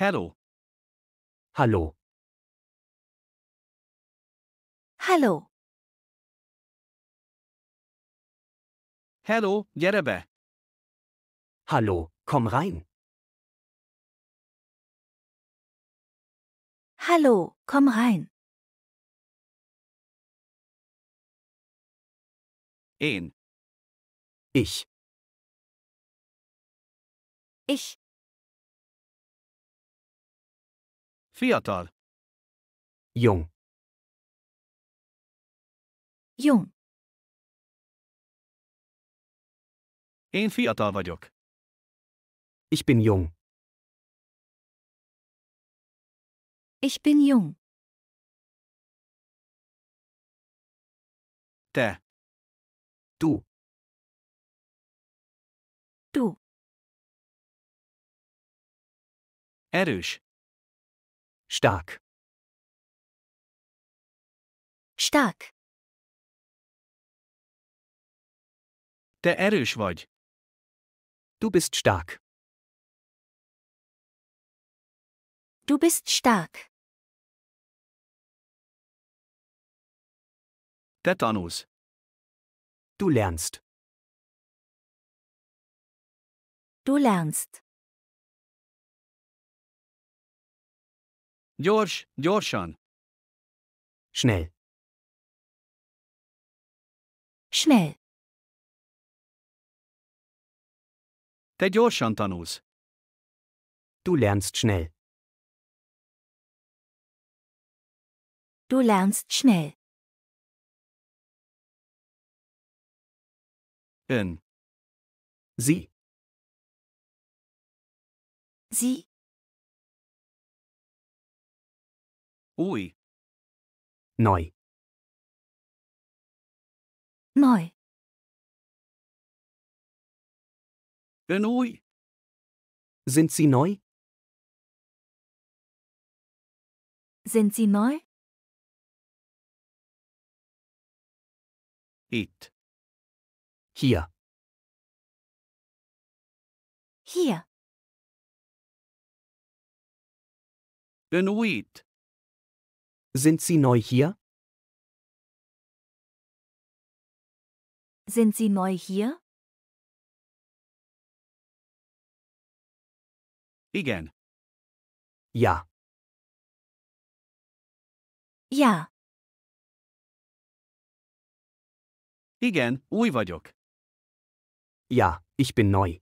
Hello. Hallo. Hallo. Hello, Jerebe. Hallo, komm rein. Hallo, komm rein. En. Ich. Ich. Fiatal. Jung. Jung. Én fiatal vagyok. Ich bin jung. Ich bin jung. Te. Du. Du. Erős. Stark. Stark. Te erős vagy. Du bist stark. Du bist stark. Te tanulsz. Du lernst. Du lernst. Gyors, gyorsan. Schnell. Schnell. Te gyorsan tanulsz. Du lernst schnell. Du lernst schnell. In. Sie. Sie. Ui. Neu. Neu. Neu. Sind Sie neu? Sind Sie neu? It. Hier. Hier. Genuit. Sind Sie neu hier? Sind Sie neu hier? Igen. Ja. Ja. Igen, új vagyok. Ja, ich bin neu.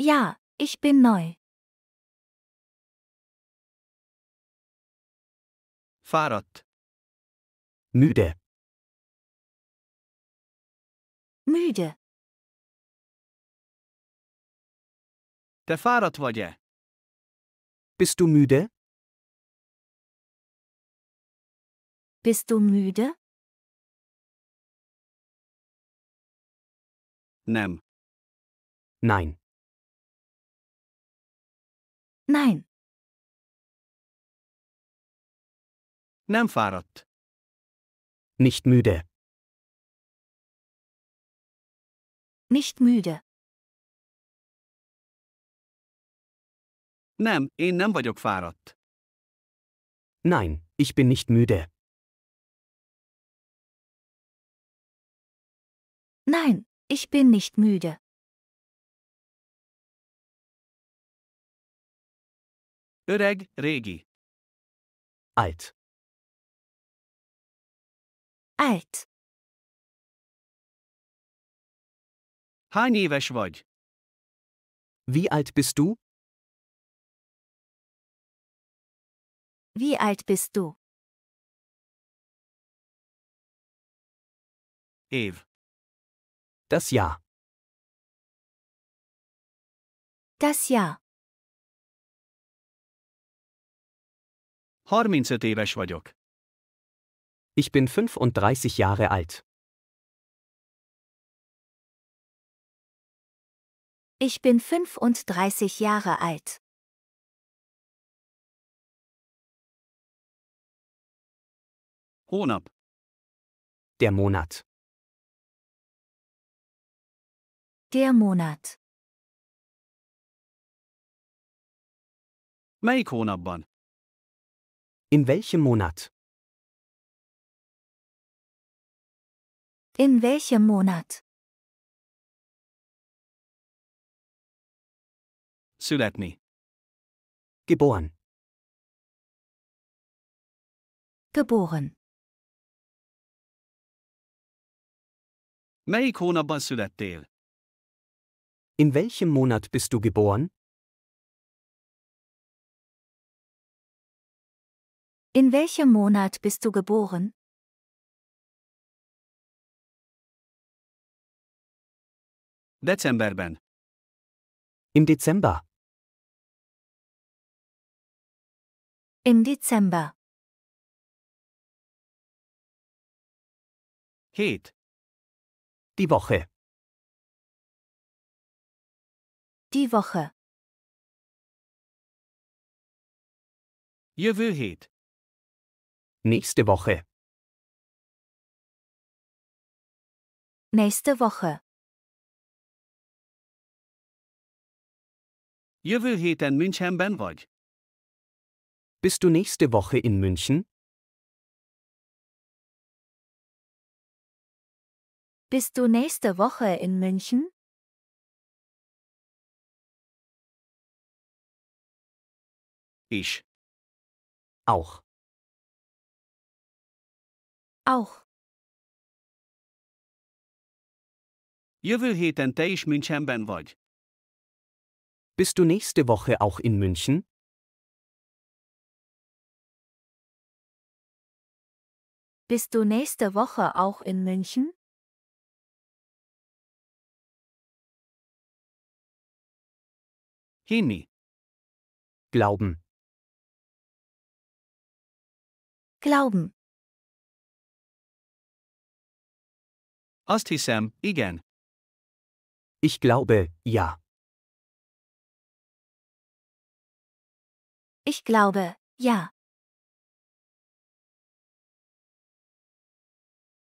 Ja, ich bin neu. Fahrrad. Müde. Müde. Der Fahrrad war ja. Bist du müde? Bist du müde? Nem. Nein. Nein. Nem fáradt. Nicht müde. Nicht müde. Nem, én nem vagyok fáradt. Nein, ich bin nicht müde. Nein, ich bin nicht müde. Öreg, régi. Alt. Alt. Hány éves vagy? Wie alt bist du? Wie alt bist du? Év. Das Jahr. Das Jahr. 35 éves vagyok. Ich bin 35 Jahre alt. Ich bin 35 Jahre alt. Honab. Der Monat. Der Monat. In welchem Monat? In welchem Monat? Sulatni. Geboren. Geboren. مايك هنا بسلاتيل. In welchem Monat bist du geboren? In welchem Monat bist du geboren? Decemberben. Im Dezember. Im Dezember. Hét. Die Woche. Die Woche. Jövő hét. Nächste Woche. Nächste Woche. Jövő héten Münchenben vagy? Bist du nächste Woche in München? Bist du nächste Woche in München? Ich. Auch. Auch. Jövő héten te is Münchenben vagy. Bist du nächste Woche auch in München? Bist du nächste Woche auch in München? Chemie. Glauben. Glauben. Azt hiszem, igen. Ich glaube, ja. Ich glaube, ja.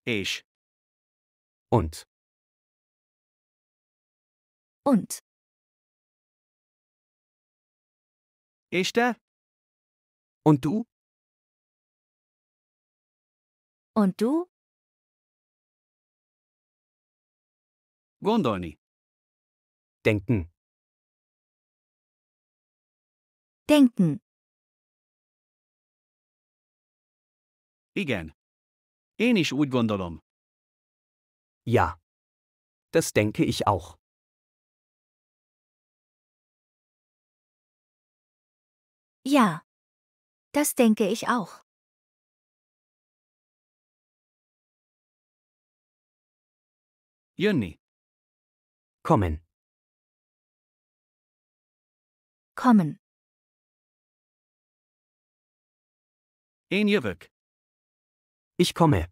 Ich. Und. Und. Ich da. Und du? Und du? Gondolni. Denken. Denken. Igen. Én is úgy gondolom. Ja. Das denke ich auch. Ja. Das denke ich auch. Jönni. Kommen. Kommen. Enjewek. Ich komme.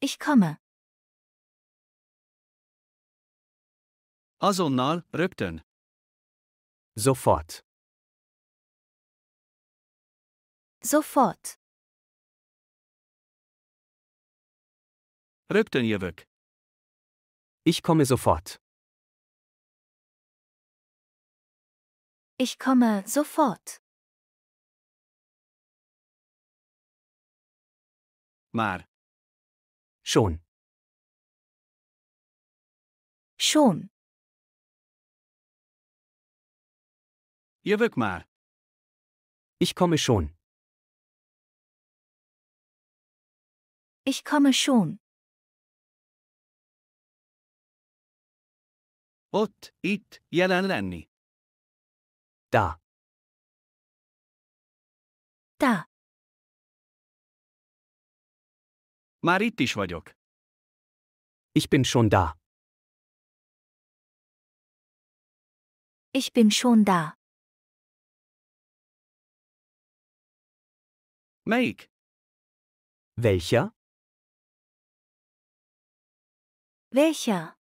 Ich komme. Azonal rückten. Sofort. Sofort. Röpten jewek. Ich komme sofort. Ich komme sofort. Maar. Schon. Schon. Ihr wirkt maar. Ich komme schon. Ich komme schon. Ott, it, jelenlenni. Da. Da. Már itt is vagyok. Ich bin schon da. Ich bin schon da. Melyik? Welcher? Welcher?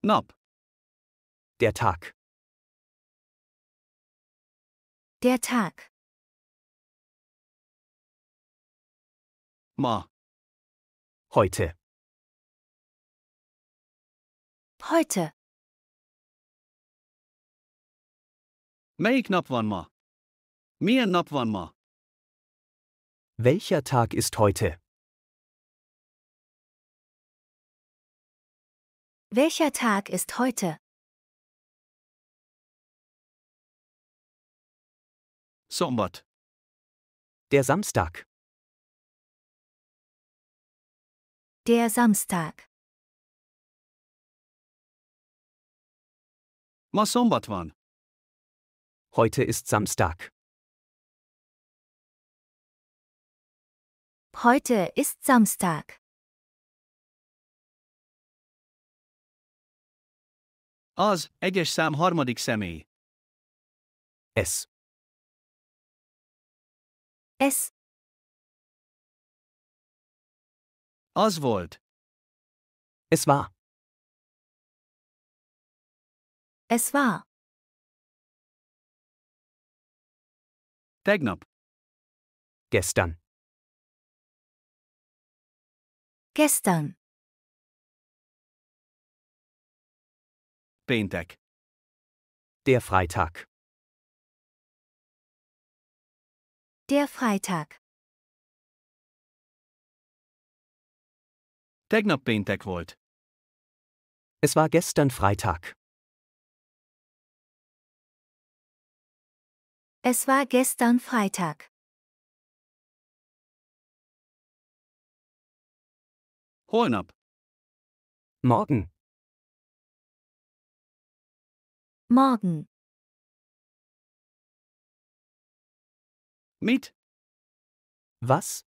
Nap. Der Tag. Der Tag. Ma. Heute. Heute. Meik Napwanma. Mir Napwanma. Welcher Tag ist heute? Welcher Tag ist heute? Sombat. Der Samstag. Der Samstag. Ma Heute ist Samstag. Heute ist Samstag. Az, egyes Sam harmadik személy. Es. Es Oswald. Es war. Es war. Dagnop. Gestern. Gestern. Bentag. Der Freitag. Der Freitag. Tegnap péntek volt. Es war gestern Freitag. Es war gestern Freitag. Holnap. Morgen. Morgen. Mit. Was?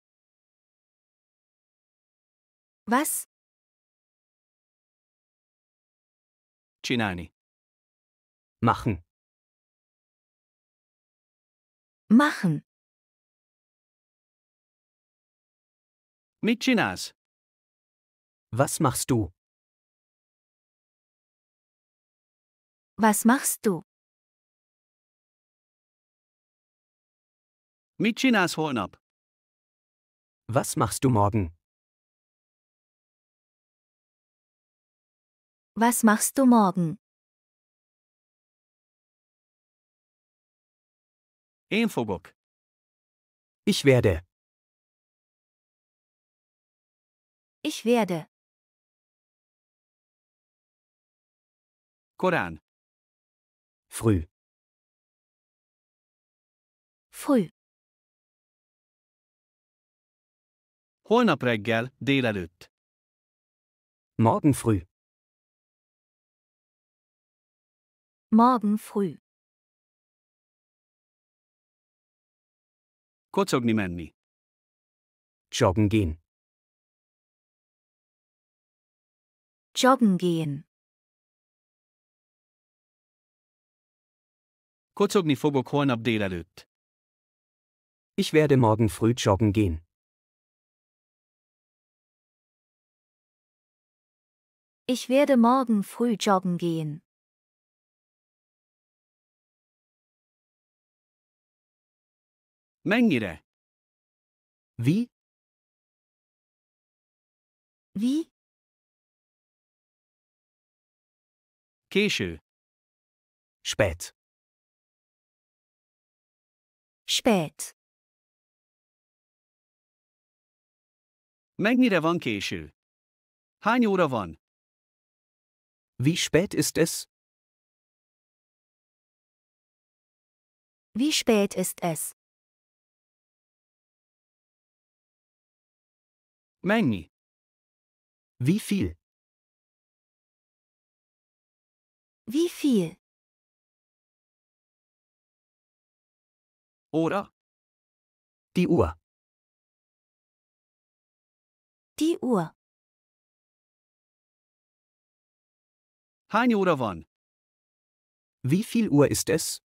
Was? Chinani. Machen. Machen. Mit Was machst du? Was machst du? Mit Chinas holen ab. Was machst du morgen? Was machst du morgen? Infobook. Ich werde. Ich werde. Koran. Früh. Früh. Holnap reggel délelőtt. Morgen früh. Morgen früh. Kurzognimenni. Joggen gehen. Joggen gehen. Kocogni fogok holnap délelőtt. Ich werde morgen früh joggen gehen. Ich werde morgen früh joggen gehen. Mängere. Wie? Wie? Késő. Spät. Spät. Mennyire van késő? Hány óra van? Wie spät ist es? Wie spät ist es? Many. Wie viel? Wie viel? Oder? Die Uhr. Die Uhr. Heine oder wann? Wie viel Uhr ist es?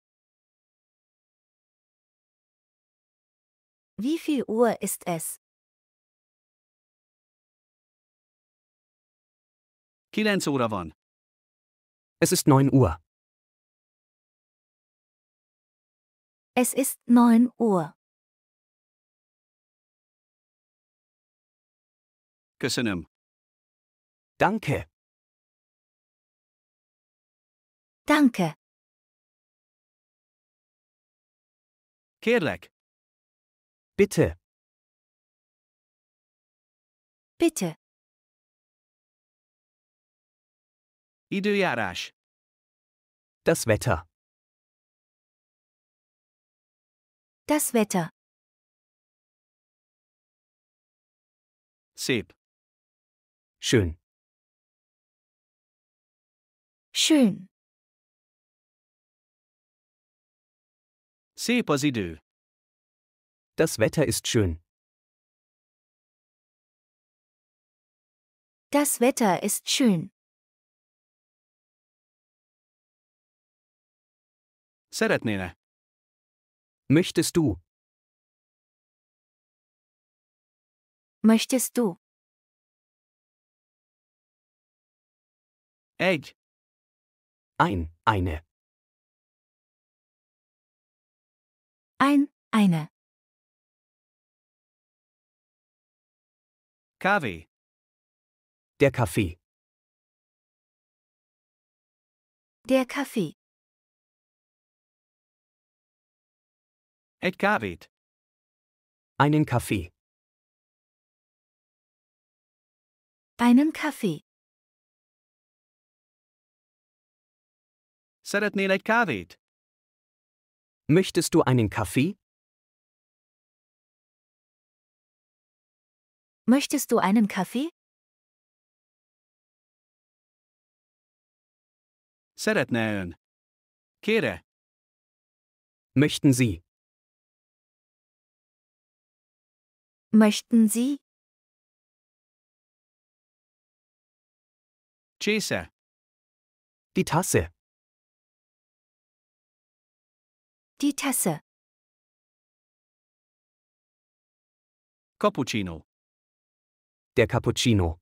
Wie viel Uhr ist es? Kilenc óra van. Es ist neun Uhr. Es ist neun Uhr. Köszönöm. Danke. Danke. Kérlek. Bitte. Bitte. Időjárás. Das Wetter. Das Wetter. Szép. Schön. Schön. Szép az idő. Das Wetter ist schön. Das Wetter ist schön. Szeretnéne? Möchtest du? Möchtest du? Egy. Ein, eine. Ein, eine. Kaffee. Der Kaffee. Der Kaffee. Et Gareth. Einen Kaffee. Einen Kaffee. Szeretnél egy kávét? Möchtest du einen Kaffee? Möchtest du einen Kaffee? Szeretne ön. Kére. Möchten Sie? Möchten Sie? Cesa. Die Tasse. Die Tasse. Cappuccino. Der Cappuccino.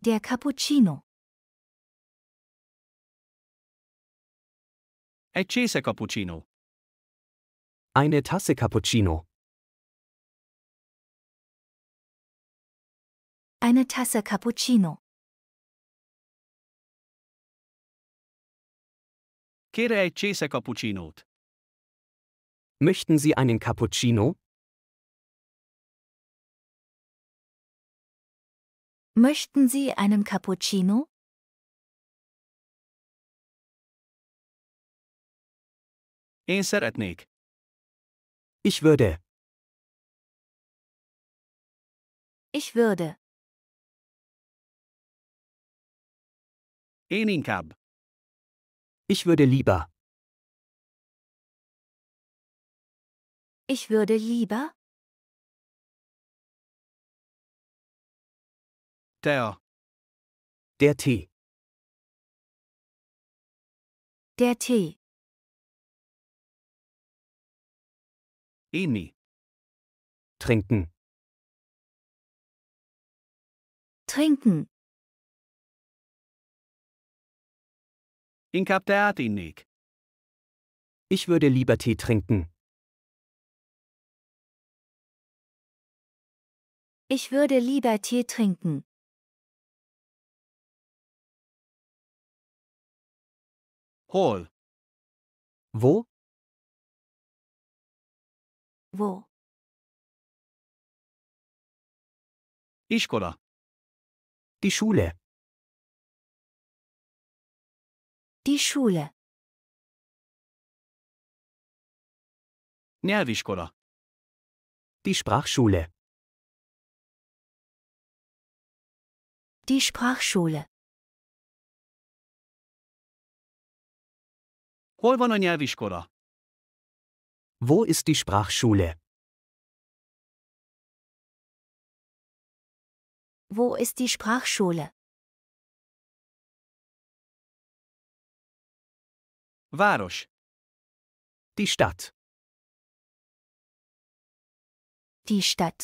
Der Cappuccino. È Cesa Cappuccino. Eine Tasse Cappuccino. Eine Tasse Cappuccino. Kere ei Cesa Cappuccinot. Möchten Sie einen Cappuccino? Möchten Sie einen Cappuccino? Én szeretnék. Ich würde. Ich würde. Eninkab. Ich würde lieber. Ich würde lieber. Der. Der Tee. Der Tee. eh nie. Trinken. Trinken. Inkapteatinik. Ich würde lieber Tee trinken. Ich würde lieber Tee trinken. Hol. Wo? Wo? Ischkola. Die Schule. Die Schule. Nervischkola. Die Sprachschule. Die Sprachschule. Holvana Nervischkola. Wo ist die Sprachschule? Wo ist die Sprachschule? Város. Die Stadt. Die Stadt.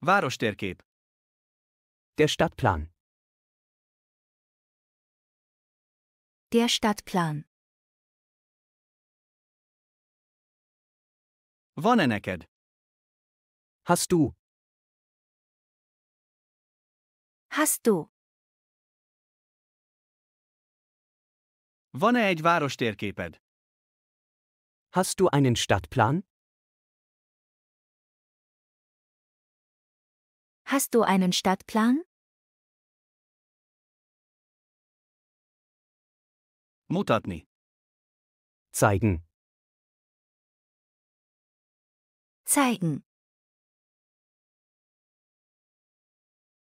der Várostérkép. Der Stadtplan. Der Stadtplan. Van-e neked? Hast du? Hast du? Van-e egy város térképed? Hast du einen Stadtplan? Hast du einen Stadtplan? Mutatni. Zeigen. zeigen.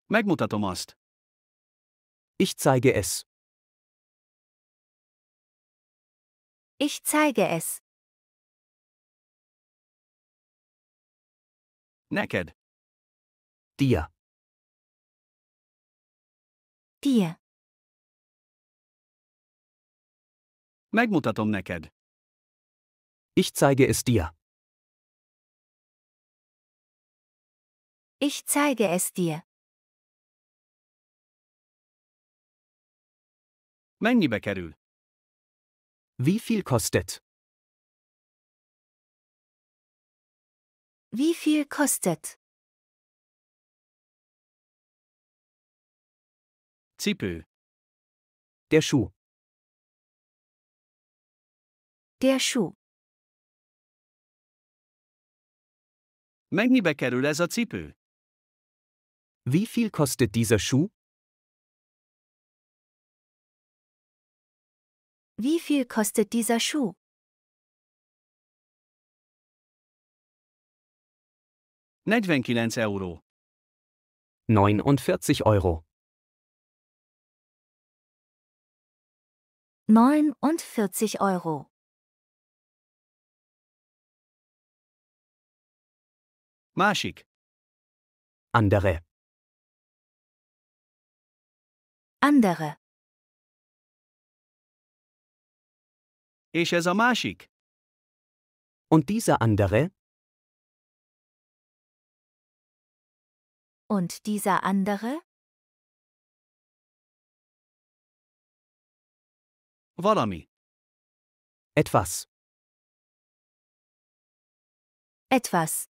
Megmutatom azt. Ich zeige es. Ich zeige es. Naked. Dir. Dir. Megmutatom neked. Ich zeige es dir. Ich zeige es dir. Mennyibe kerül? Wie viel kostet? Wie viel kostet? Zipő. Der Schuh. Der Schuh. Mennyibe kerül ez also a cipő? Wie viel kostet dieser Schuh? Wie viel kostet dieser Schuh? Euro. 49 Euro. Neunundvierzig Euro. Maschig. Andere. andere. Und dieser andere? Und dieser andere? Valami. Etwas. Etwas.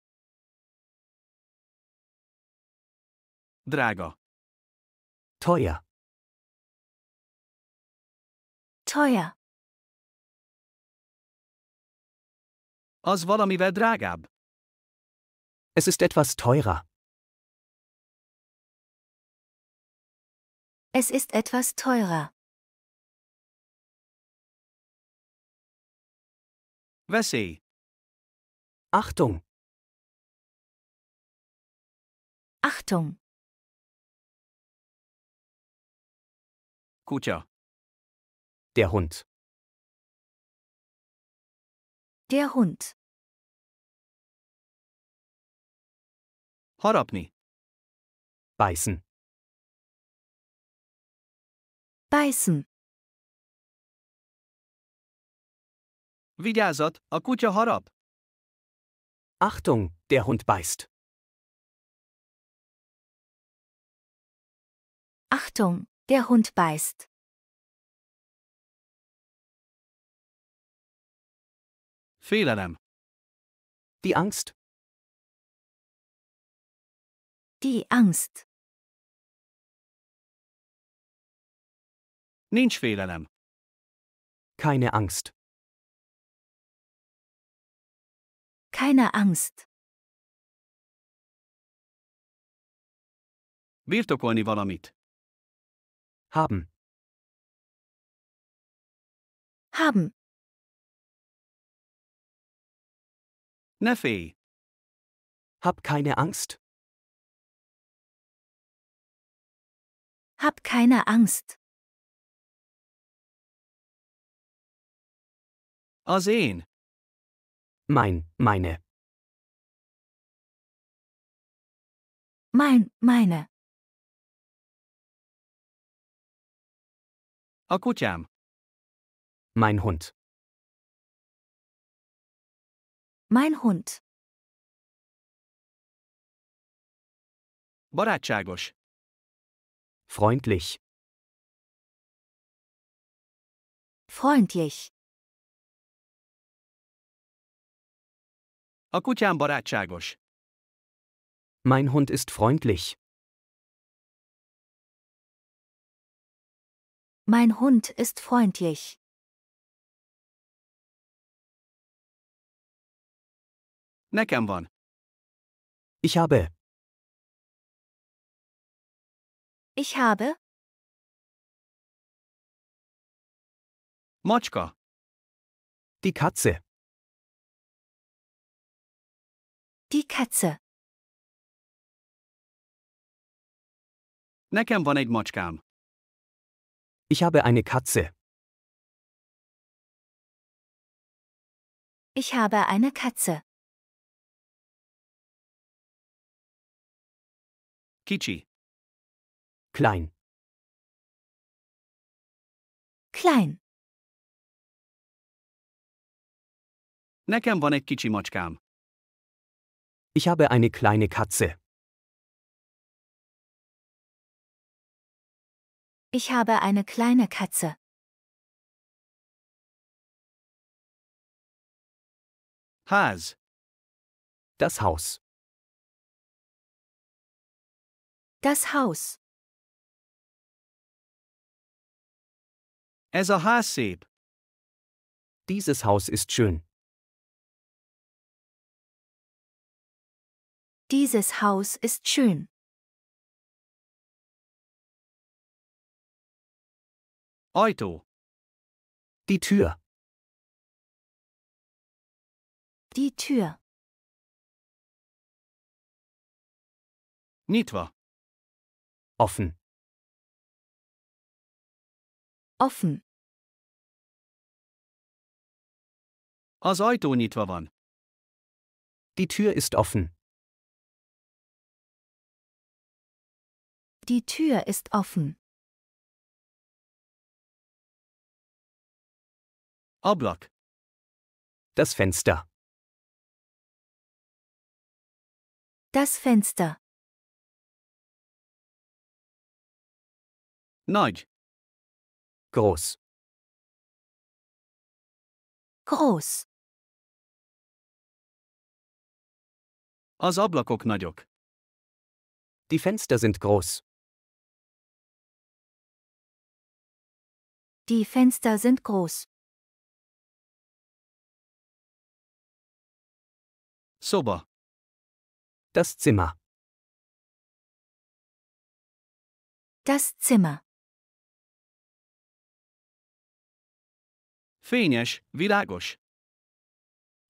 Drago. Teuer. teuer. Az valamivel drágább. Es ist etwas teurer. Es ist etwas teurer. Veszély. Achtung. Achtung. Kutya. Der Hund. Der Hund. Horapni. Beißen. Beißen. Vigyázat, a kutya harap. Achtung, der Hund beißt. Achtung, der Hund beißt. Fehlern. Die Angst. Die Angst. Nincs félelem. Keine Angst. Keine Angst. Birtokolni valamit. Haben. Haben. Neffi. Hab keine Angst. Hab keine Angst. Arsen. Mein, meine. Mein, meine. Akutjam. Mein Hund. Mein Hund. Barátságos. Freundlich. Freundlich. A kutyám barátságos. Mein Hund ist freundlich. Mein Hund ist freundlich. Nekem van. Ich habe. Ich habe. Macska. Die Katze. Die Katze. Nekem van egy macskám. Ich habe eine Katze. Ich habe eine Katze. Kichi. Klein. Klein. Nekem van egy kicsi macskám. Ich habe eine kleine Katze. Ich habe eine kleine Katze. Ház. Das Haus. Das Haus. Es a ház Dieses Haus ist schön. Dieses Haus ist schön. Auto. Die Tür. Die Tür. Nitwa. Offen. Offen. Az ajtó Die Tür ist offen. Die Tür ist offen. Ablak. Das Fenster. Das Fenster. Nudge. Groß. Groß. Az ablakok nagyok. Die Fenster sind groß. Die Fenster sind groß. Soba. Das Zimmer. Das Zimmer. Fényes, világos.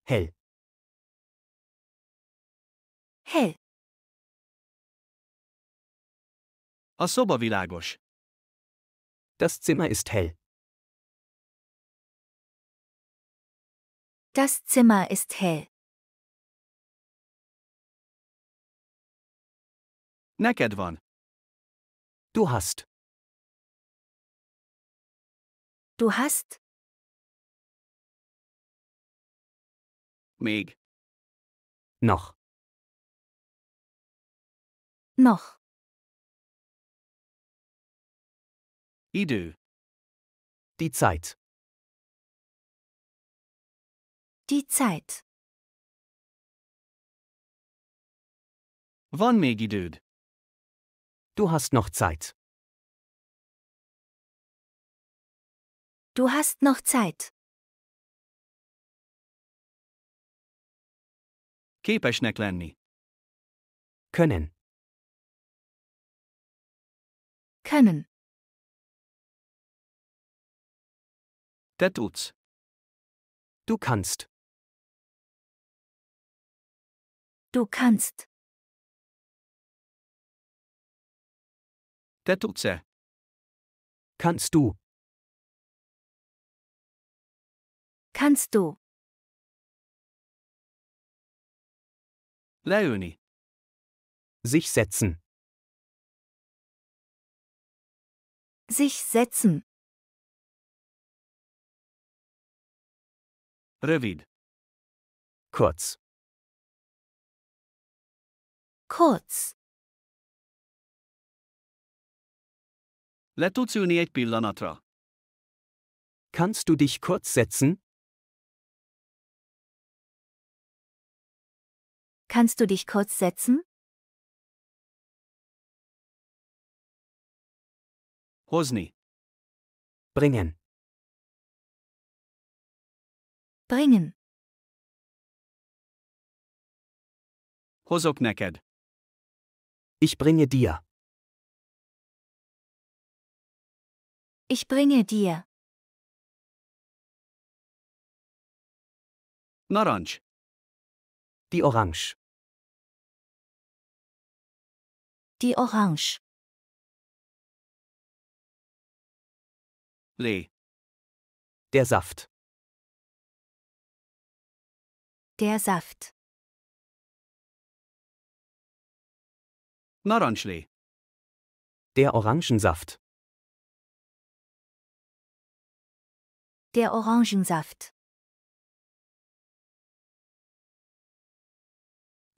Hell. Hell. A szoba világos. Das Zimmer ist hell. Das Zimmer ist hell. Neked van. Du hast. Du hast? meg. Noch. Noch. Idö. Die Zeit. Die Zeit. Wann meg idöd? Du hast noch Zeit. Du hast noch Zeit. Képesnek lenni. Können. Können. Te tut's. Du kannst. Du kannst. Te tut's. Kannst du. Kannst du. Leonie. Sich setzen. Sich setzen. Revid. Kurz. Kurz. Letuzioniert bilanatra. Kannst du dich kurz setzen? Kannst du dich kurz setzen? Hosni. Bringen. Bringen. Hozok neked. Ich bringe dir. Ich bringe dir. Naranj. Die Orange. Die Orange. Lee. Der Saft. Der Saft. Naranchli. Der Orangensaft. Der Orangensaft.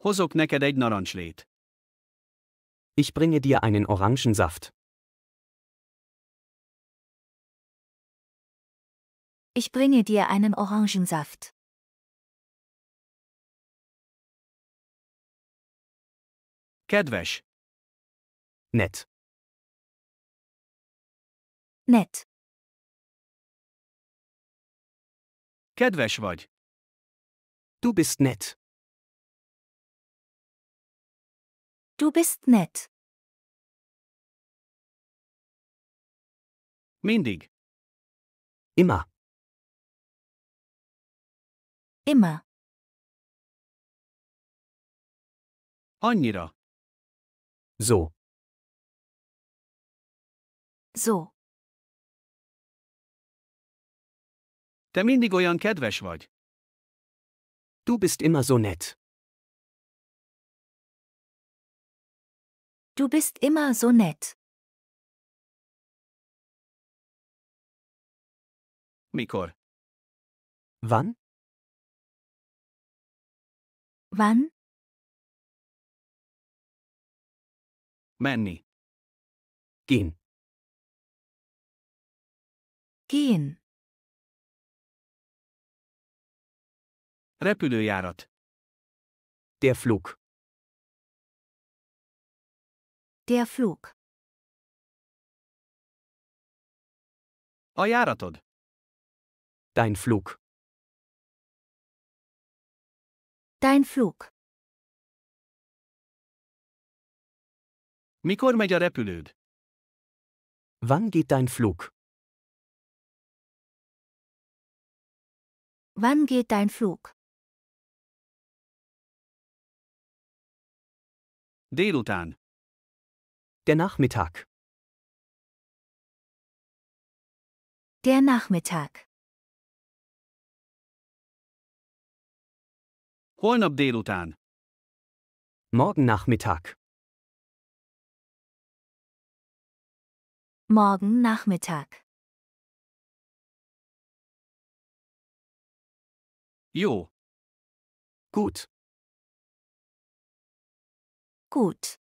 Hozok neked egy narancslét. Ich bringe dir einen Orangensaft. Ich bringe dir einen Orangensaft. Kedves. Nett. Nett. Kedves vagy. Du bist nett. Du bist nett. Mindig. Immer. Immer. Annyira. So. So. Te mindig olyan kedves vagy. Du bist immer so nett. Du bist immer so nett. Mikor? Wann? Wann? Manny. Gehen. Gehen. Repülőjárat. Der Flug. Der Flug. A járatod. Dein Flug. Dein Flug. Mikor megy a repülőd? Wann geht dein Flug? Wann geht dein Flug? Délután. Der Nachmittag. Der Nachmittag. Holnap délután. Morgen Nachmittag. Morgen Nachmittag. Jo. Gut. Gut.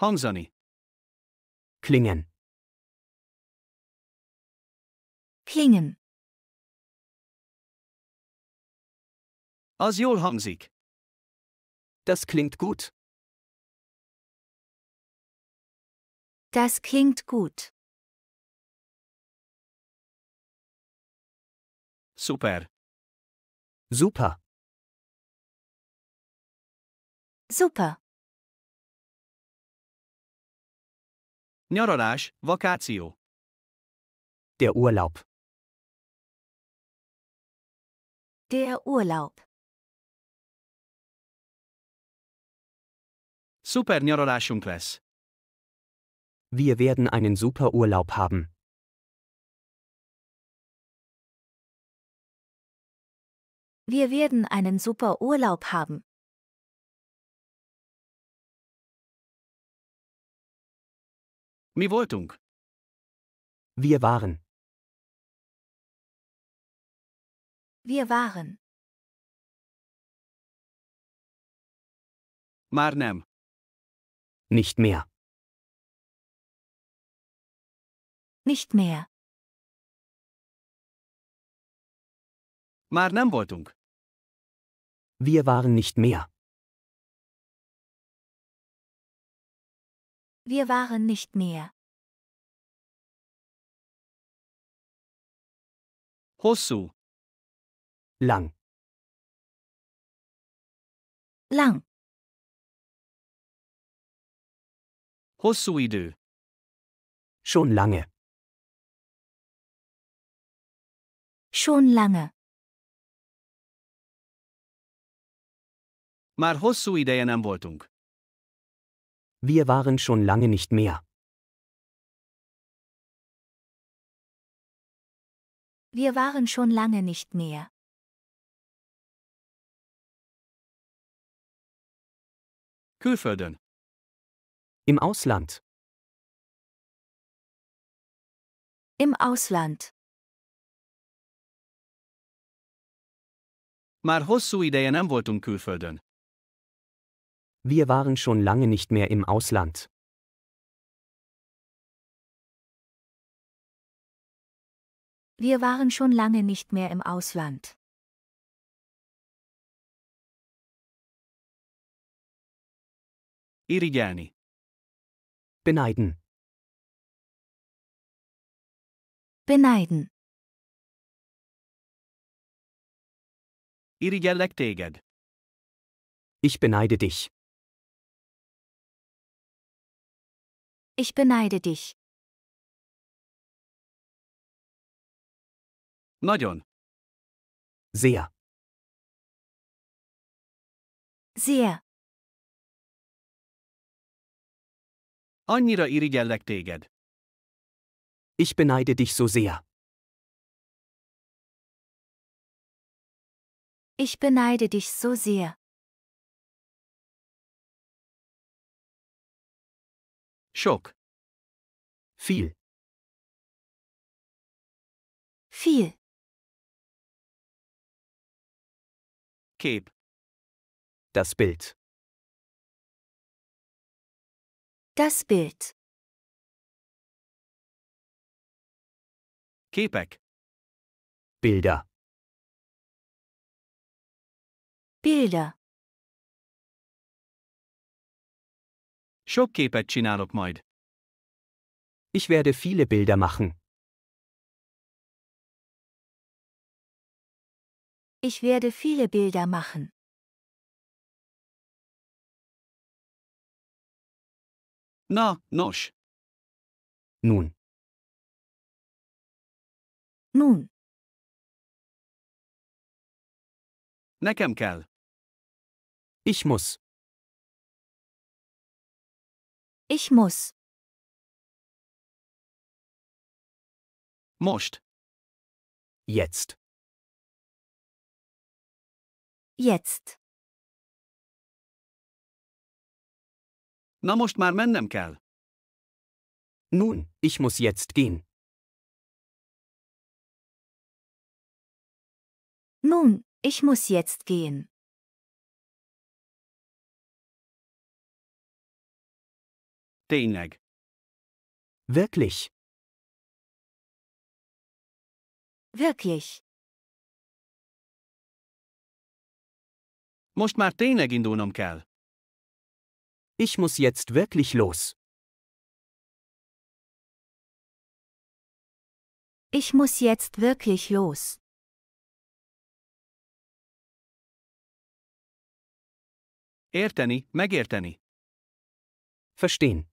Homsoni. Klingen. Klingen. Asiol Homsik. Das klingt gut. Das klingt gut. Super. Super. Super. Nyaralás, Vakáció. Der Urlaub. Der Urlaub. Super nyaralásunk lesz. Wir werden einen super Urlaub haben. Wir werden einen super Urlaub haben. Mi Voltung. Wir waren. Wir waren. Marnem. Nicht mehr. Nicht mehr. Marnem Voltung. Wir waren nicht mehr. Wir waren nicht mehr. Hosu. Lang. Lang. Hosuidu. Schon lange. Schon lange. Mar hosszú ideje nem voltunk. Wir waren schon lange nicht mehr. Wir waren schon lange nicht mehr. Kühlfördern. Im Ausland. Im Ausland. Már hosszú ideje nem voltunk külföldön. Wir waren schon lange nicht mehr im Ausland. Wir waren schon lange nicht mehr im Ausland. Irigani. Beneiden. Beneiden. Irigelekteged. Ich beneide dich. Ich beneide dich. Nagyon. Sehr. Sehr. Annyira irigyellek téged. Ich beneide dich so sehr. Ich beneide dich so sehr. Schock. Viel. Viel. Keep. Das Bild. Das Bild. Quebec. Bilder. Bilder. Sokképet csinálok majd. Ich werde viele Bilder machen. Ich werde viele Bilder machen. Na, nos. Nun. Nun. Nekem kell. Ich muss. Ich muss. Most. Jetzt. Jetzt. Na most már mennem kell. Nun, ich muss jetzt gehen. Nun, ich muss jetzt gehen. Tényleg. Wirklich. Wirklich. Most már tényleg indulnom kell. Ich muss jetzt wirklich los. Ich muss jetzt wirklich los. Érteni, megérteni. Verstehen.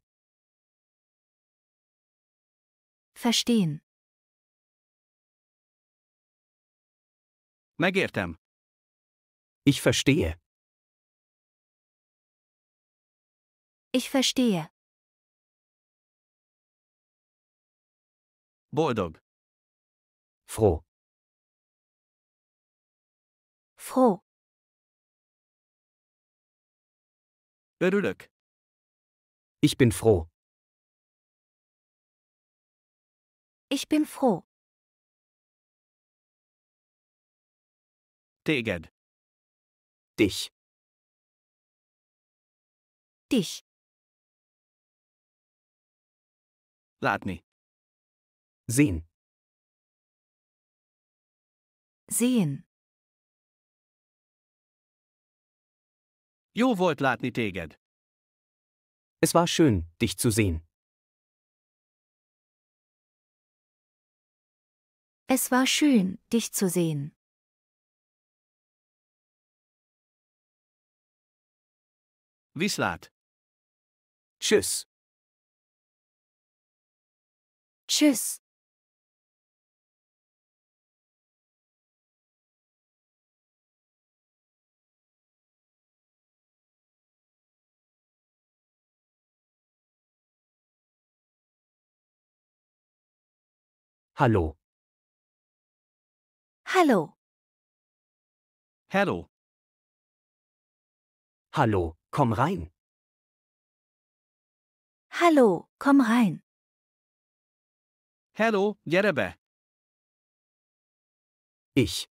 Verstehen. Megértem. Ich verstehe. Ich verstehe. Boldog. Froh. Froh. Örülök. Ich bin froh. Ich bin froh. Teged. Dich. Dich. Ladni. Sehen. Sehen. Jo volt ladni teged. Es war schön, dich zu sehen. Es war schön, dich zu sehen. Wislat. Tschüss. Tschüss. Hallo. Hallo. Hallo. Hallo, komm rein. Hallo, komm rein. Hallo, Jerebe. Ich.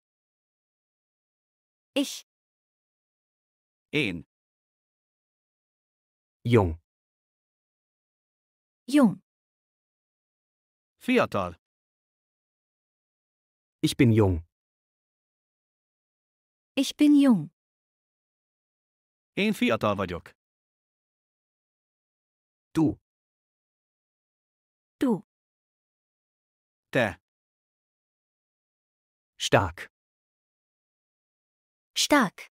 Ich. Ein. Jung. Jung. Fiatal. Ich bin jung. Ich bin jung. Én fiatal vagyok. Du. Du. Te. Stark. Stark.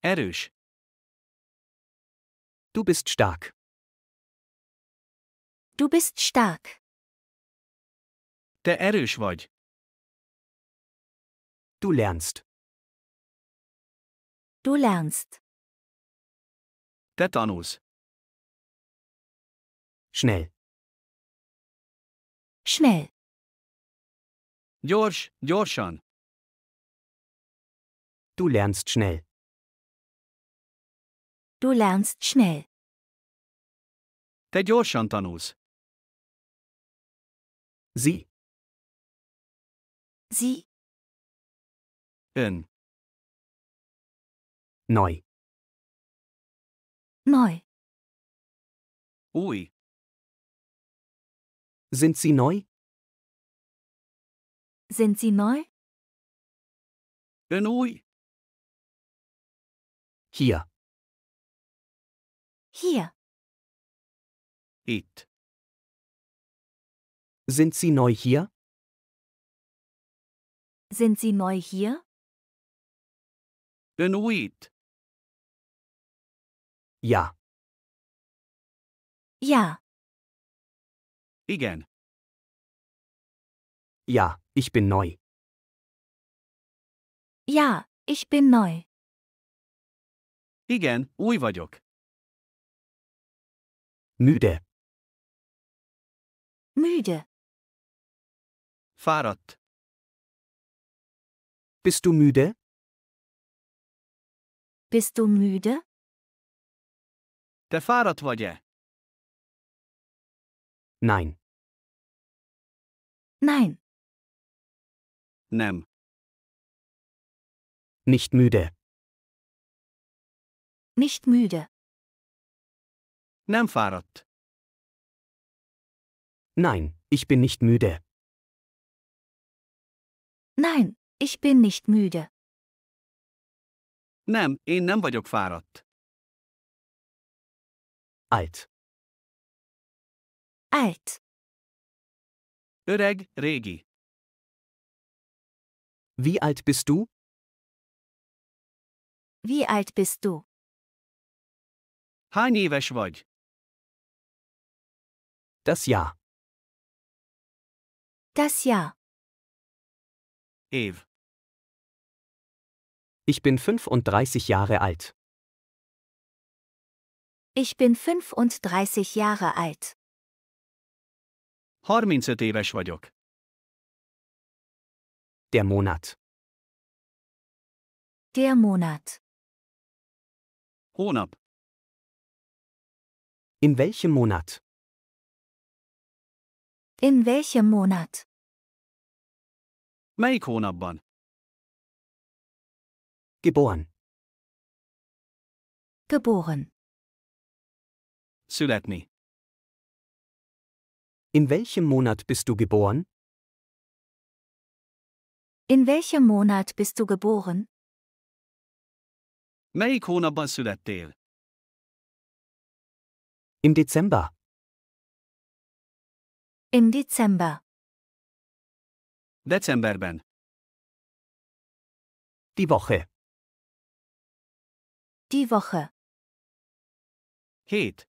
Erős. Du bist stark. Du bist stark. Te erős vagy. Du lernst. Du lernst. Tetanus. Schnell. Schnell. Gyors, gyorsan. Du lernst schnell. Du lernst schnell. Te gyorsan tanulsz. Sie. Sie. Ön. Neu. Neu. Ui. Sind Sie neu? Sind Sie neu? ui. Hier. Hier. It. Sind Sie neu hier? Sind Sie neu hier? Benuit. Ja. Ja. Igen. Ja, ich bin neu. Ja, ich bin neu. Igen, új vagyok. Müde. Müde. Fahrrad. Bist du müde? Bist du müde? Te fáradt vagy-e? Nein. Nein. Nem. Nicht müde. Nicht müde. Nem fáradt. Nein, ich bin nicht müde. Nein, ich bin nicht müde. Nem, én nem vagyok fáradt. Alt. Alt. Öreg, Regi. Wie alt bist du? Wie alt bist du? Hány éves vagy? Das Jahr. Das Jahr. Ev. Ich bin 35 Jahre alt. Ich bin 35 Jahre alt. 35 éves vagyok. Der Monat. Der Monat. Hónap. In welchem Monat? In welchem Monat? Melyik hónapban? Geboren. Geboren. Sulatni. In welchem Monat bist du geboren? In welchem Monat bist du geboren? Im Dezember. Im Dezember. Decemberben. Die Woche. Die Woche. Hét.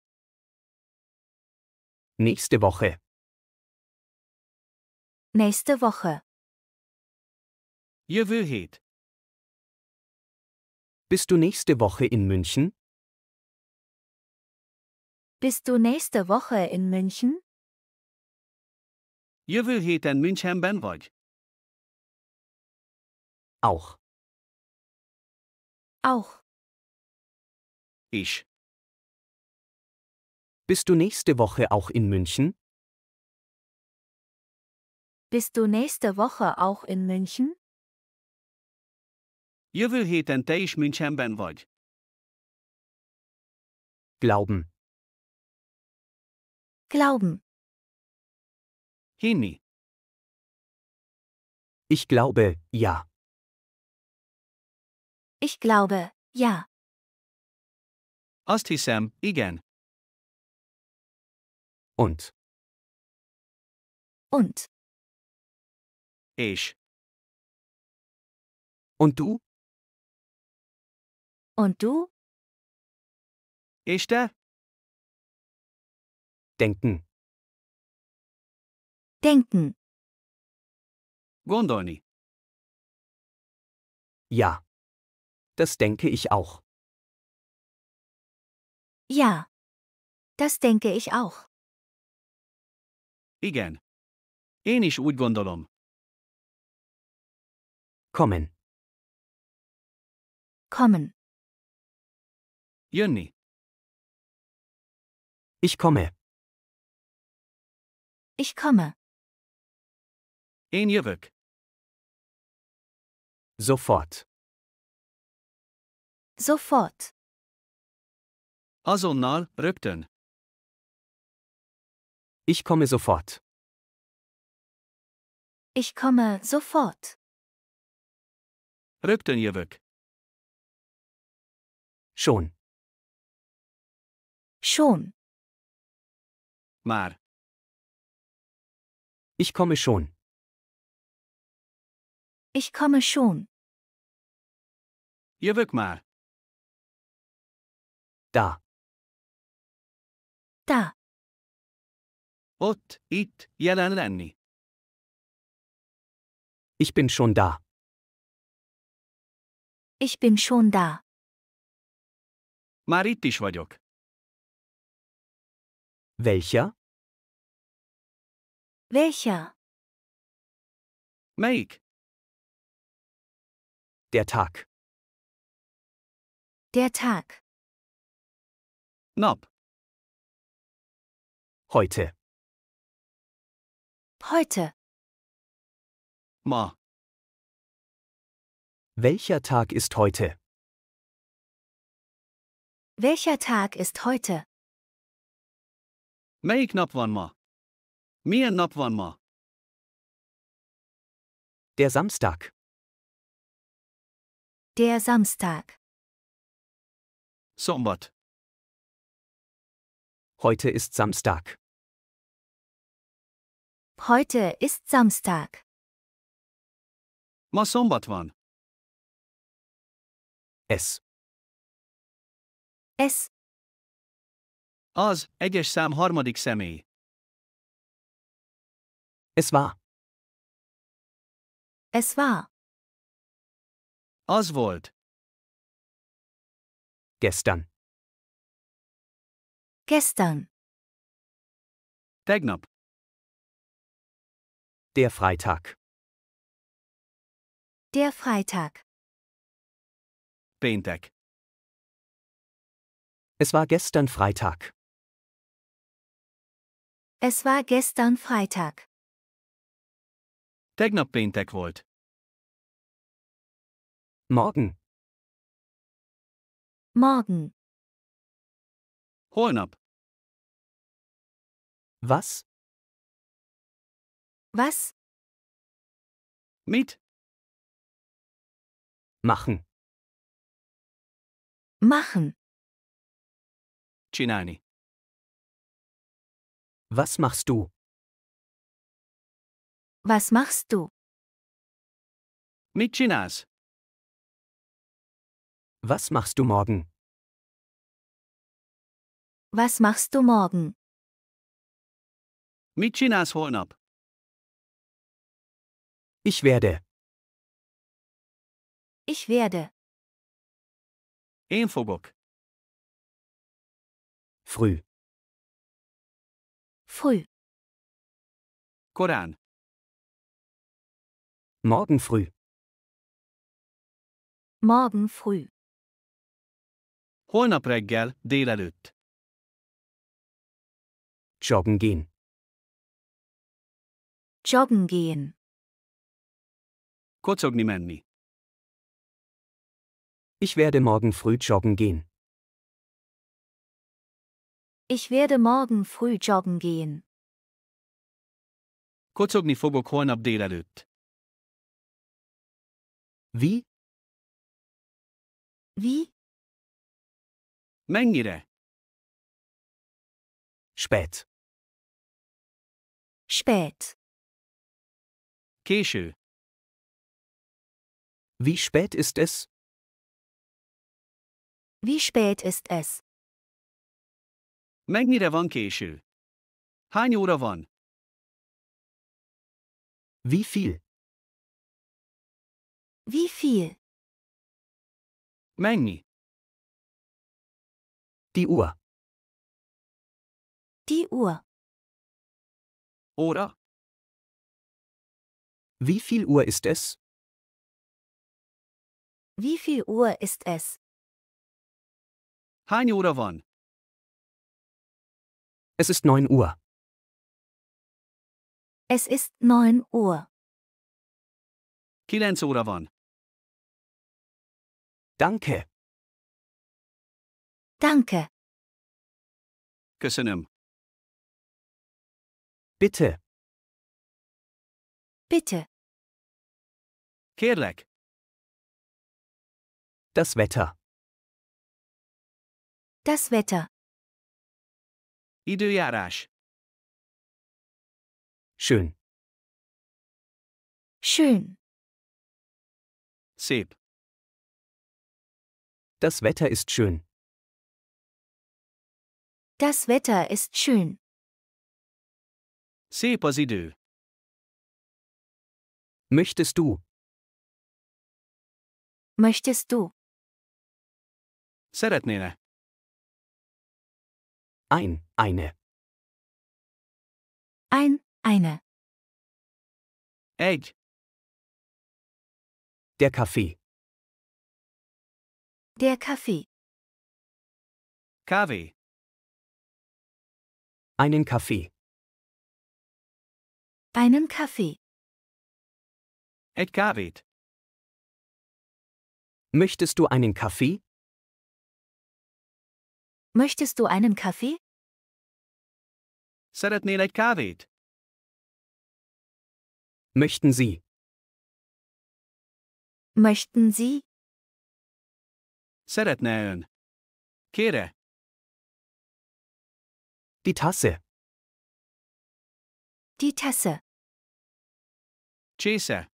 Nächste Woche. Nächste Woche. Ihr will Bist du nächste Woche in München? Bist du nächste Woche in München? Jövő héten Münchenben vagy? Auch. Auch. Ich. Bist du nächste Woche auch in München? Bist du nächste Woche auch in München? Jövő héten te is Münchenben vagy. Glauben. Glauben. Hinni. Ich glaube, ja. Ich glaube, ja. Azt hiszem, igen. Und. Und. Ich. Und du? Und du? ich da Denken. Denken. gondoni Ja. Das denke ich auch. Ja. Das denke ich auch. Igen. Én is úgy gondolom. Kommen. Kommen. Jönni. Ich komme. Ich komme. Én jövök. Sofort. Sofort. Azonnal, rögtön. Ich komme sofort. Ich komme sofort. Rögten ihr weg. Schon. Schon. Mar. Ich komme schon. Ich komme schon. Ihr weg mal. Da. Da. Ott, it, jalanrani. Ich bin schon da. Ich bin schon da. Már itt is vagyok. Welcher? Welcher? Melyik? Der Tag. Der Tag. Nap. Heute. Heute. Ma. Welcher Tag ist heute? Welcher Tag ist heute? Meik ma. Mir ma. Der Samstag. Der Samstag. Sombat. Heute ist Samstag. Heute ist Samstag. Masombatwan. Es. Es. Az egyes szám harmadik személy. Es war. Es war. Az volt. Gestern. Gestern. Tegnap. Der Freitag. Der Freitag. Beentek. Es war gestern Freitag. Es war gestern Freitag. Tegnap péntek volt. Morgen. Morgen. Holnap. Was? Was? Mit. Machen. Machen. Cinani. Was machst du? Was machst du? Mit Chinas. Was machst du morgen? Was machst du morgen? Mit Chinas holen ab. Ich werde. Ich werde. Infobook. Früh. Früh. Koran. Morgen früh. Morgen früh. Holnap reggel, délelőtt. Joggen gehen. Joggen gehen. Kurz ognimenni. Ich werde morgen früh joggen gehen. Ich werde morgen früh joggen gehen. Kurz ogni fogok holnap délelőtt. Wie? Wie? Mennyire? Spät. Spät. Késő. Wie spät ist es? Wie spät ist es? Mennyire van késő? Hány óra van? Wie viel? Wie viel? Mennyi? Die Uhr. Die Uhr. Oder? Wie viel Uhr ist es? Wie viel Uhr ist es? Hein oder wann? Es ist neun Uhr. Es ist neun Uhr. Kilenz oder wann? Danke. Danke. Köszönöm. Bitte. Bitte. Kérlek. Das Wetter. Das Wetter. Időjárás. Schön. Schön. Szép. Das Wetter ist schön. Das Wetter ist schön. Szép az idő. Möchtest du? Möchtest du? Szeretnéne. Ein, eine. Ein, eine. Egy. Der Kaffee. Der Kaffee. Kaffee. Einen Kaffee. Einen Kaffee. Egy kávét. Möchtest du einen Kaffee? Möchtest du einen Kaffee? Szeretnél kávét? Möchten Sie? Möchten Sie? Szeretne ön. Kére. Die Tasse. Die Tasse. Csésze.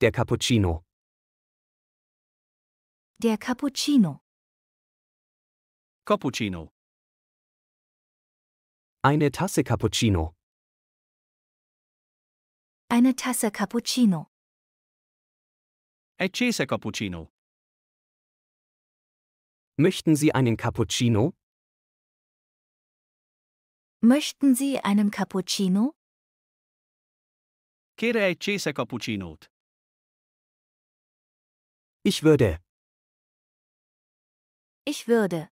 Der Cappuccino. Der Cappuccino. Cappuccino. Eine Tasse Cappuccino. Eine Tasse Cappuccino. Eccese Cappuccino. Möchten Sie einen Cappuccino? Möchten Sie einen Cappuccino? Kere eccese Cappuccino. Ich würde. Ich würde.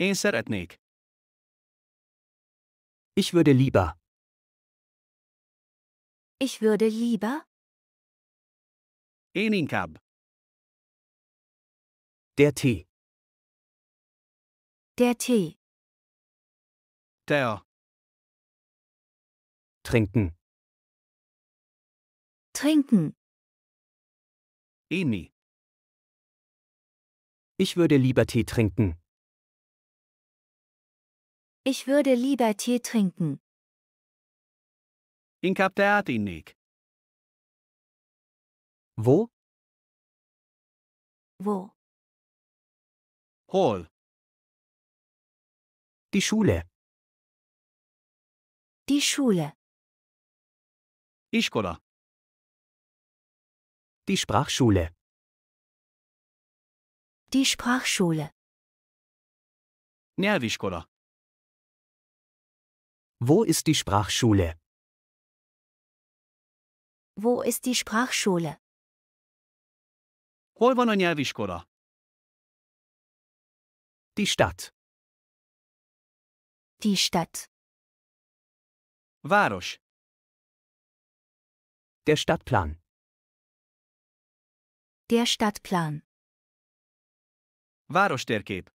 Eseretnik. Ich würde lieber. Ich würde lieber. Eninkab. Der Tee. Der Tee. Der. Trinken. Trinken. Eni. Ich würde lieber Tee trinken. Ich würde lieber Tee trinken. In Kap Wo? Wo? Hol. Die Schule. Die Schule. Iskola. Die Sprachschule. Die Sprachschule. Nerviskola. Wo ist die Sprachschule? Wo ist die Sprachschule? Hol van Die Stadt. Die Stadt. Város. Der Stadtplan. Der Stadtplan. Várostérkép.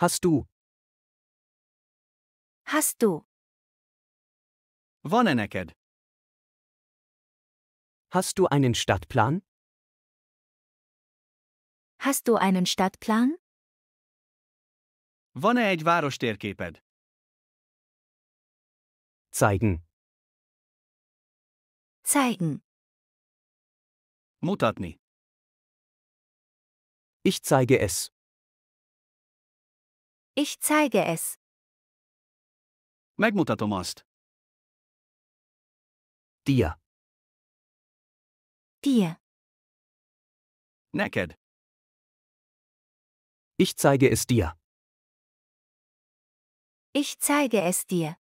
Hast du, Hast du? Van-e neked? Hast du einen Stadtplan? Hast du einen Stadtplan? Van-e egy várostérképed? Zeigen. Zeigen. Mutatni. Ich zeige es. Ich zeige es. Megmutatom azt. Dir. Dir. Neked. Ich zeige es dir. Ich zeige es dir.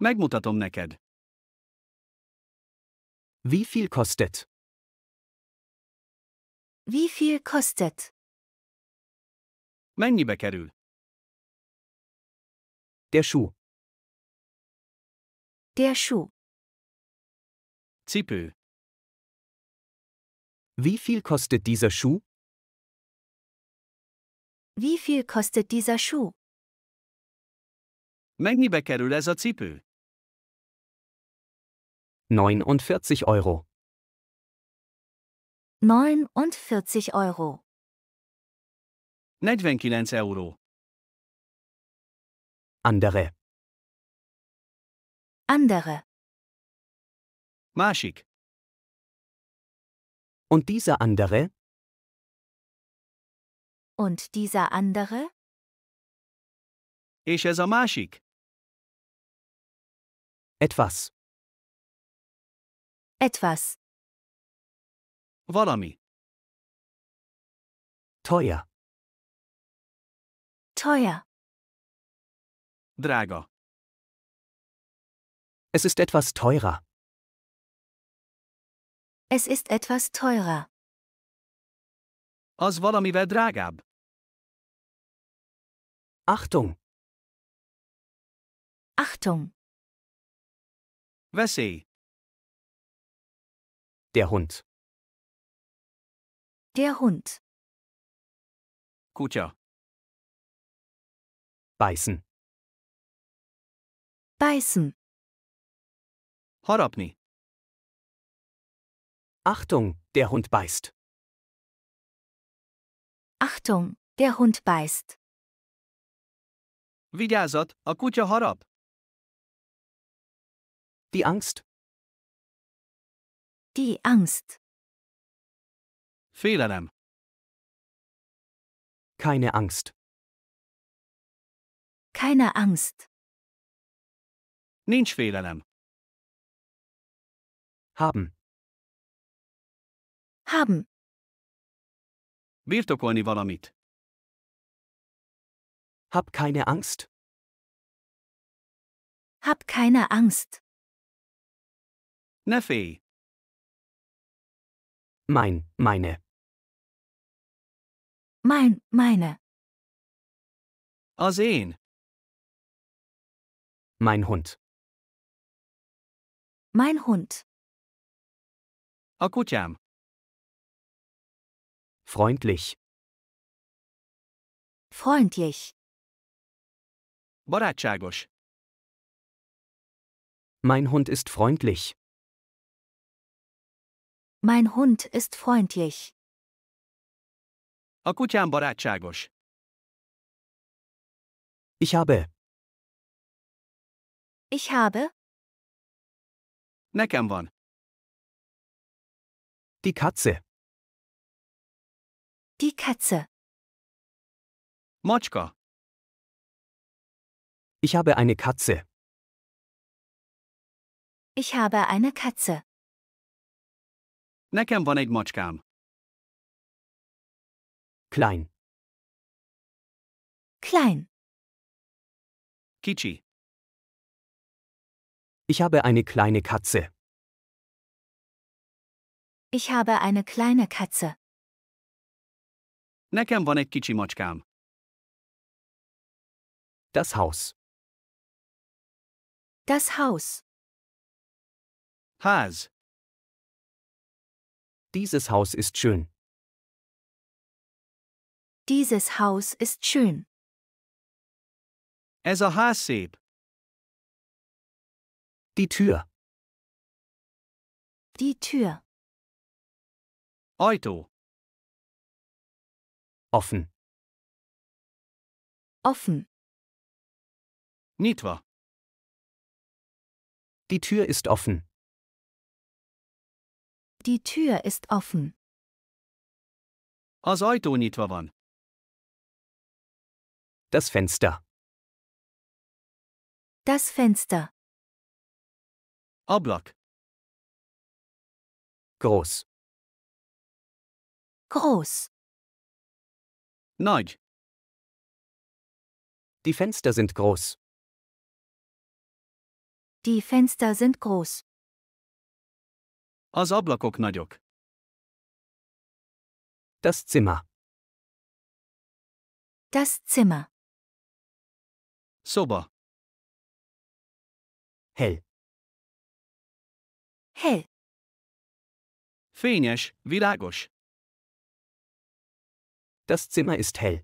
Megmutatom neked. Wie viel kostet? Wie viel kostet? Mennyibe kerül? Der Schuh. Der Schuh. Zippel. Wie viel kostet dieser Schuh? Wie viel kostet dieser Schuh? Mengnibe kerül ez a cipő? 49 Euro. 49 Euro. 49 Euro andere. Andere. Maschik. Und dieser andere? Und dieser andere? Ich Eschesa Maschik. Etwas. Etwas. Valami. Teuer. Teuer. Drago. Es ist etwas teurer. Es ist etwas teurer. Az valamivel drágább. Achtung! Achtung! Veszély! Der Hund. Der Hund. Kutya. Beißen. Beißen. Harapni. Achtung, der Hund beißt. Achtung, der Hund beißt. Vigyázat, a kutya harap. Die Angst. Die Angst. Félelem. Keine Angst. Keine Angst. Nincs félelem. Haben. Haben. Birtokolni valamit. Hab keine Angst. Hab keine Angst. Ne félj. Mein, meine. Mein, meine. Az én. Mein Hund. Mein Hund. Akutyam. Freundlich. Freundlich. Barátságos. Mein Hund ist freundlich. Mein Hund ist freundlich. A kutyám barátságos. Ich habe. Ich habe. Nekem van. Die Katze. Die Katze. Moczka. Ich habe eine Katze. Ich habe eine Katze. Nekem van egy macskám. Klein. Klein. Kicsi. Ich habe eine kleine Katze. Ich habe eine kleine Katze. Nekem van egy kicsi macskám. Das Haus. Das Haus. Ház. Dieses Haus ist schön. Dieses Haus ist schön. Ez a ház szép. Die Tür. Die Tür. Auto. Offen. Offen. Nitwa. Die Tür ist offen. Die Tür ist offen. Az ajtó nyitva van. Das Fenster. Das Fenster. Oblak. Groß. Groß. Neig. Die Fenster sind groß. Die Fenster sind groß. Az ablakok nagyok. Das Zimmer. Das Zimmer. Soba. Hell hell. Fényes, világos. Das Zimmer ist hell.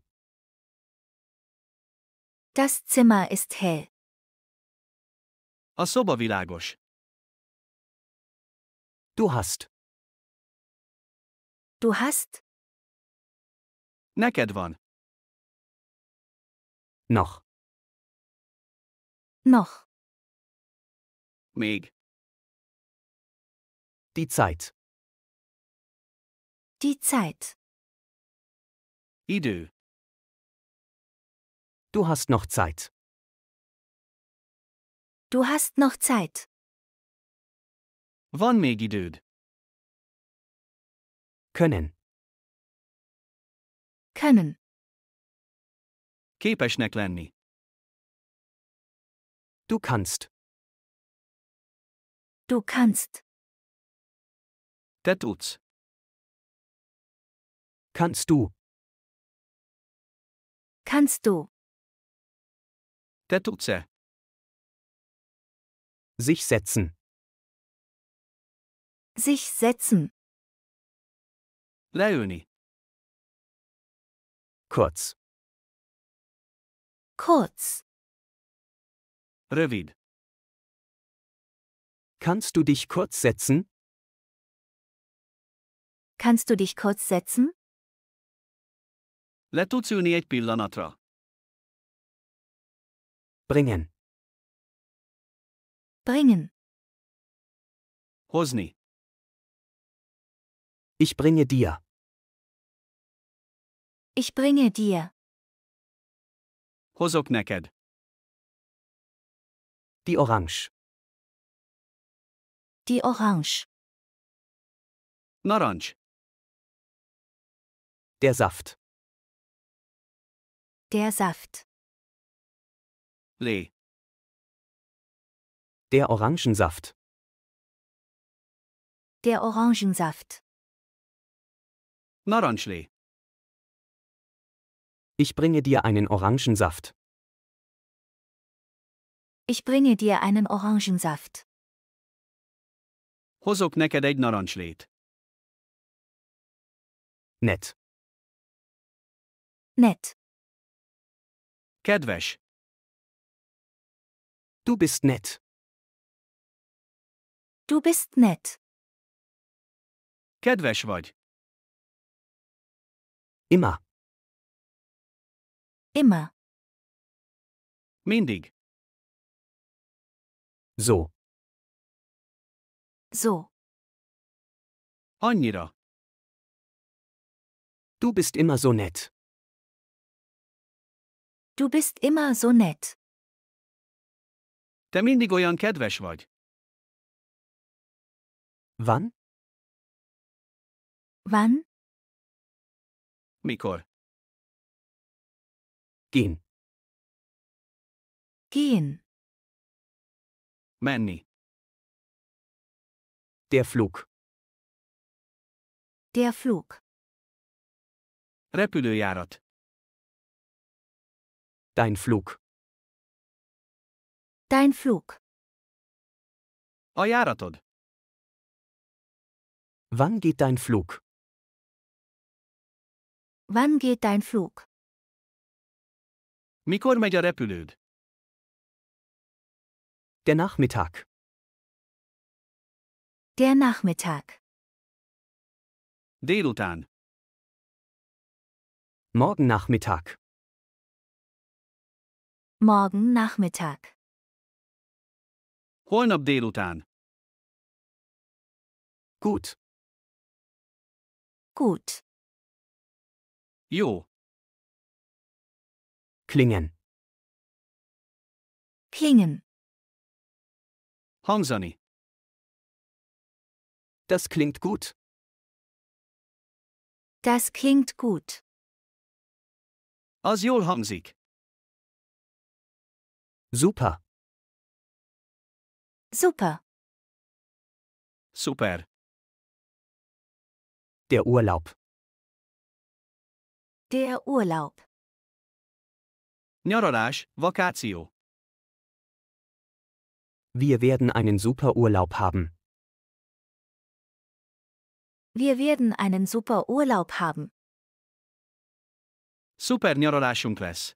Das Zimmer ist hell. A szoba világos. Du hast. Du hast? Neked van. Noch. Noch. Még die Zeit. Die Zeit. Idel. Du hast noch Zeit. Du hast noch Zeit. Wann meg időd? Können. Können. Képesnek lenni. Du kannst. Du kannst. Der tut's. Kannst du. Kannst du. Der tut's Sich setzen. Sich setzen. Leoni. Kurz. Kurz. Revid. Kannst du dich kurz setzen? Kannst du dich kurz setzen? Letuciuniet Pilanatra. Bringen. Bringen. Hosni. Ich bringe dir. Ich bringe dir. Hozok neked. Die Orange. Die Orange. Naranj. Der Saft. Der Saft. Le. Der Orangensaft. Der Orangensaft. Naranjle. Ich bringe dir einen Orangensaft. Ich bringe dir einen Orangensaft. Hozok neked egy narancslét. Nett. Nett. Kedves. Du bist nett. Du bist nett. Kedves vagy. Immer. Immer. Mindig. So. So. Annyira. Du bist immer so nett. Du bist immer so nett. Te mindig olyan kedves vagy. Wann? Wann? Mikor? Gehen. Gehen. Menni. Der Flug. Der Flug. Repülőjárat. Dein Flug. Dein Flug. A járatod. Wann geht dein Flug? Wann geht dein Flug? Mikor megy a repülőd? Der Nachmittag. Der Nachmittag. Délután. Morgen Nachmittag. Morgen Nachmittag. Holnap délután. Gut. Gut. Jó. Klingen. Klingen. Hangzani. Das klingt gut. Das klingt gut. Az jól hangzik. Super. Super. Super. Der Urlaub. Der Urlaub. Nyaralás, Vakáció. Wir werden einen super Urlaub haben. Wir werden einen super Urlaub haben. Super nyaralásunk lesz.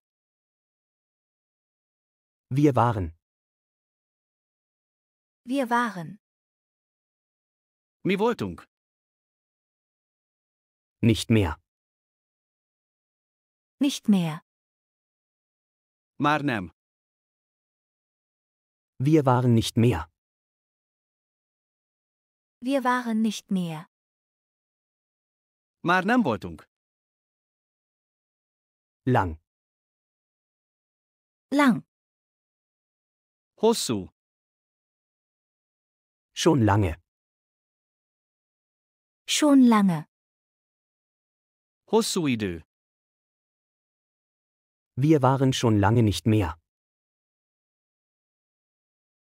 Wir waren. Wir waren. Mi Voltung. Nicht mehr. Nicht mehr. Marnem. Wir waren nicht mehr. Wir waren nicht mehr. Marnem Voltung. Lang. Lang. Hosu. Schon lange. Schon lange. Hosuidu. Wir waren schon lange nicht mehr.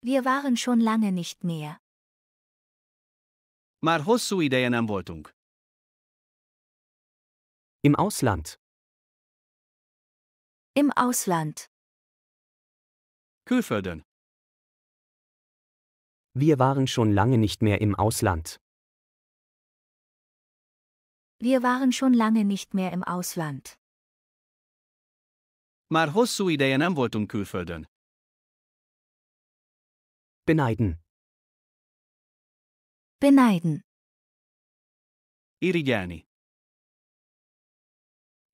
Wir waren schon lange nicht mehr. Mar hosszú ideje nem voltunk. Im Ausland. Im Ausland. Külföldön. Wir waren schon lange nicht mehr im Ausland. Wir waren schon lange nicht mehr im Ausland. Már hosszú ideje nem voltunk külföldön. Beneiden. Beneiden. Irigyelni.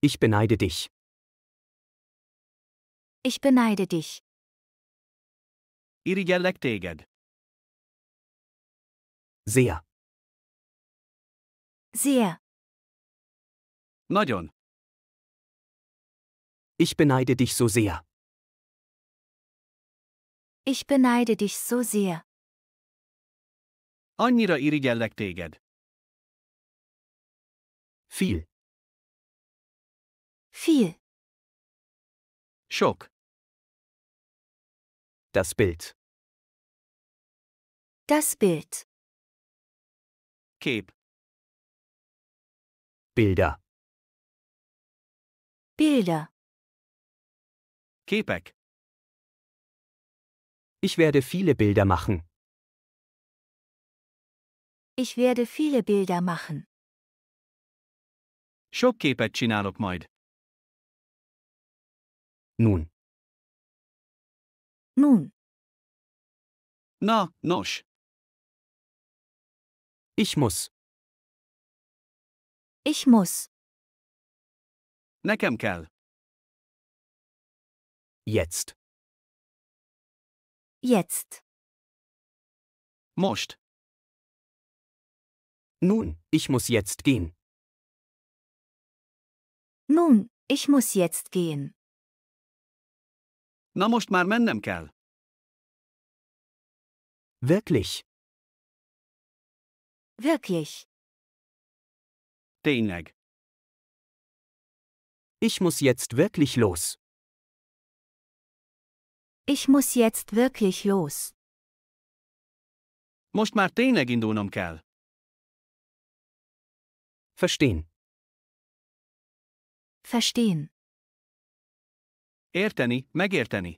Ich beneide dich. Ich beneide dich. Irigyellek téged. Sehr. Sehr. Nagyon. Ich beneide dich so sehr. Ich beneide dich so sehr. Annyira irigyellek téged. Viel. Viel. Schock. Das Bild. Das Bild. Cape. Bilder. Bilder. Kepek. Ich werde viele Bilder machen. Ich werde viele Bilder machen. Sok képet csinálok majd. Nun. Nun. Na, nos. Ich muss. Ich muss. Nekem kell. Jetzt. Jetzt. Most. Nun, ich muss jetzt gehen. Nun, ich muss jetzt gehen. Na most már mennem kell. Wirklich. Wirklich. Tényleg. Ich muss jetzt wirklich los. Ich muss jetzt wirklich los. Most már tényleg indulnom kell. Verstehen. Verstehen. Érteni, megérteni.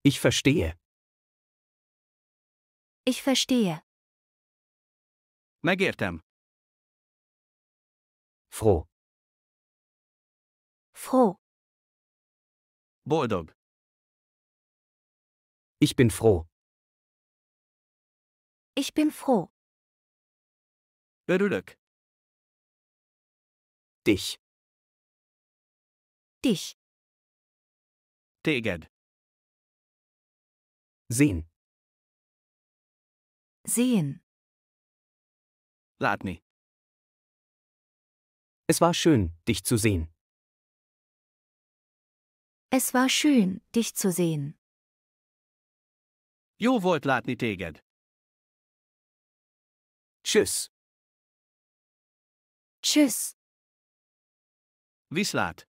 Ich verstehe. Ich verstehe. Megértem. Froh. Froh. Boldog. Ich bin froh. Ich bin froh. Örülök. Dich. Dich. Teged. Sehen. Sehen. Ladni. Es war schön, dich zu sehen. Es war schön, dich zu sehen. Jo wollt Ladni téged. Tschüss. Tschüss. Wislat.